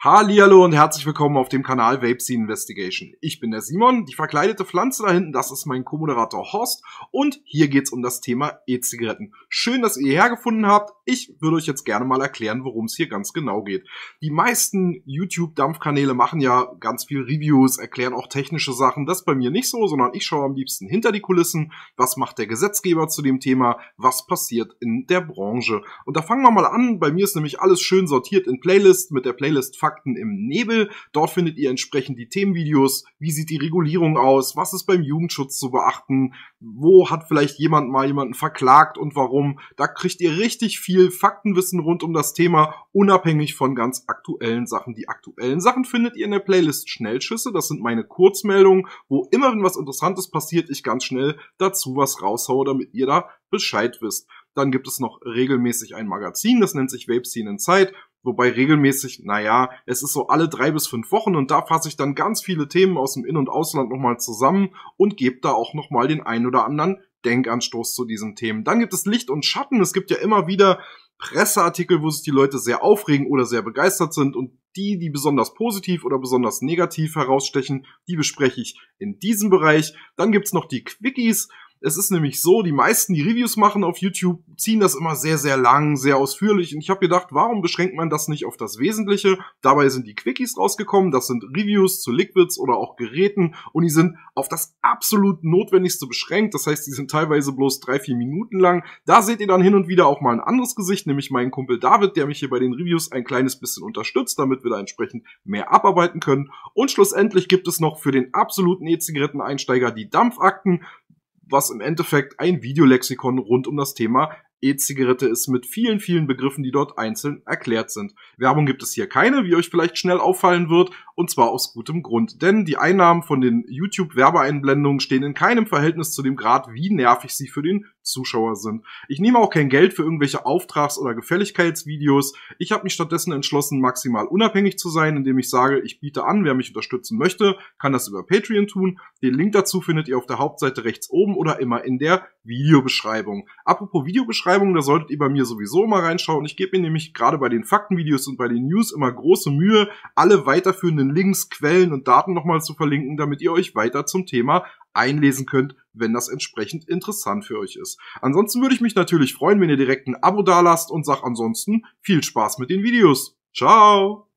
Hallihallo und herzlich willkommen auf dem Kanal Vape Scene Investigation. Ich bin der Simon, die verkleidete Pflanze da hinten, das ist mein Co-Moderator Horst und hier geht's um das Thema E-Zigaretten. Schön, dass ihr hierher gefunden habt. Ich würde euch jetzt gerne mal erklären, worum es hier ganz genau geht. Die meisten YouTube-Dampfkanäle machen ja ganz viel Reviews, erklären auch technische Sachen. Das ist bei mir nicht so, sondern ich schaue am liebsten hinter die Kulissen. Was macht der Gesetzgeber zu dem Thema? Was passiert in der Branche? Und da fangen wir mal an. Bei mir ist nämlich alles schön sortiert in Playlist mit der Playlist Fakten im Nebel. Dort findet ihr entsprechend die Themenvideos. Wie sieht die Regulierung aus? Was ist beim Jugendschutz zu beachten? Wo hat vielleicht jemand mal jemanden verklagt und warum? Da kriegt ihr richtig viel Faktenwissen rund um das Thema, unabhängig von ganz aktuellen Sachen. Die aktuellen Sachen findet ihr in der Playlist Schnellschüsse. Das sind meine Kurzmeldungen, wo immer wenn was Interessantes passiert, ich ganz schnell dazu was raushaue, damit ihr da Bescheid wisst. Dann gibt es noch regelmäßig ein Magazin, das nennt sich Vape Scene in Zeit. Wobei regelmäßig, naja, es ist so alle drei bis fünf Wochen und da fasse ich dann ganz viele Themen aus dem In- und Ausland nochmal zusammen und gebe da auch nochmal den einen oder anderen Denkanstoß zu diesen Themen. Dann gibt es Licht und Schatten. Es gibt ja immer wieder Presseartikel, wo sich die Leute sehr aufregen oder sehr begeistert sind und die, die besonders positiv oder besonders negativ herausstechen, die bespreche ich in diesem Bereich. Dann gibt's noch die Quickies. Es ist nämlich so, die meisten, die Reviews machen auf YouTube, ziehen das immer sehr, sehr lang, sehr ausführlich. Und ich habe gedacht, warum beschränkt man das nicht auf das Wesentliche? Dabei sind die Quickies rausgekommen. Das sind Reviews zu Liquids oder auch Geräten. Und die sind auf das absolut Notwendigste beschränkt. Das heißt, die sind teilweise bloß drei, vier Minuten lang. Da seht ihr dann hin und wieder auch mal ein anderes Gesicht, nämlich meinen Kumpel David, der mich hier bei den Reviews ein kleines bisschen unterstützt, damit wir da entsprechend mehr abarbeiten können. Und schlussendlich gibt es noch für den absoluten E-Zigaretten-Einsteiger die Dampfakten was im Endeffekt ein Videolexikon rund um das Thema E-Zigarette ist mit vielen, vielen Begriffen, die dort einzeln erklärt sind. Werbung gibt es hier keine, wie euch vielleicht schnell auffallen wird, und zwar aus gutem Grund. Denn die Einnahmen von den YouTube-Werbeeinblendungen stehen in keinem Verhältnis zu dem Grad, wie nervig sie für den Zuschauer sind. Ich nehme auch kein Geld für irgendwelche Auftrags- oder Gefälligkeitsvideos. Ich habe mich stattdessen entschlossen, maximal unabhängig zu sein, indem ich sage, ich biete an, wer mich unterstützen möchte, kann das über Patreon tun. Den Link dazu findet ihr auf der Hauptseite rechts oben oder immer in der Videobeschreibung. Apropos Videobeschreibung, da solltet ihr bei mir sowieso mal reinschauen. Ich gebe mir nämlich gerade bei den Faktenvideos und bei den News immer große Mühe, alle weiterführenden und Links, Quellen und Daten nochmal zu verlinken, damit ihr euch weiter zum Thema einlesen könnt, wenn das entsprechend interessant für euch ist. Ansonsten würde ich mich natürlich freuen, wenn ihr direkt ein Abo dalasst und sag ansonsten viel Spaß mit den Videos. Ciao!